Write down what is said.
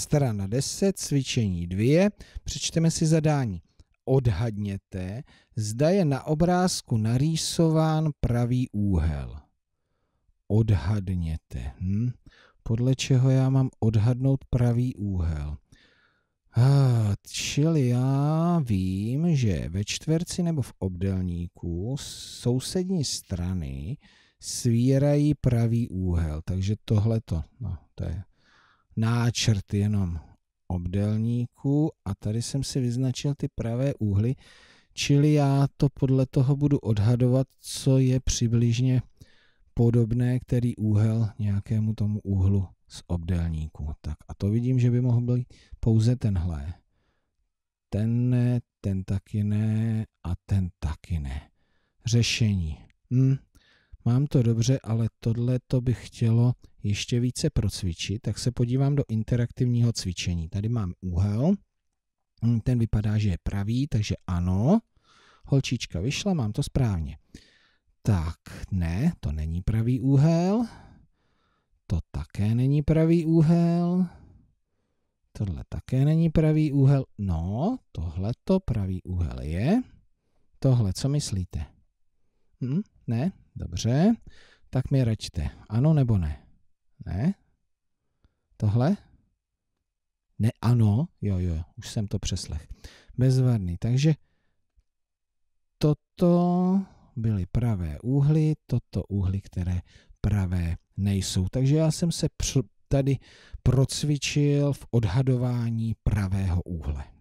Strana 10, cvičení 2, přečteme si zadání. Odhadněte, zda je na obrázku narýsován pravý úhel. Odhadněte. Hm? Podle čeho já mám odhadnout pravý úhel? Ah, čili já vím, že ve čtverci nebo v obdelníku sousední strany svírají pravý úhel, takže tohle to, no, to je náčrt jenom obdelníku a tady jsem si vyznačil ty pravé úhly, čili já to podle toho budu odhadovat, co je přibližně podobné, který úhel nějakému tomu úhlu z obdelníku. Tak a to vidím, že by mohl být pouze tenhle. Ten ne, ten taky ne a ten taky ne. Řešení. Hm, mám to dobře, ale tohle to bych chtělo ještě více procvičit, tak se podívám do interaktivního cvičení. Tady mám úhel, hm, ten vypadá, že je pravý, takže ano, holčička vyšla, mám to správně. Tak, ne, to není pravý úhel, to také není pravý úhel, tohle také není pravý úhel, no, tohle to pravý úhel je. Tohle, co myslíte? Hm? Ne? Dobře. Tak mi rečte. Ano nebo ne? Ne? Tohle? Ne, ano. Jo, jo, už jsem to přeslech. Bezvadný. Takže toto byly pravé úhly, toto úhly, které pravé nejsou. Takže já jsem se tady procvičil v odhadování pravého úhle.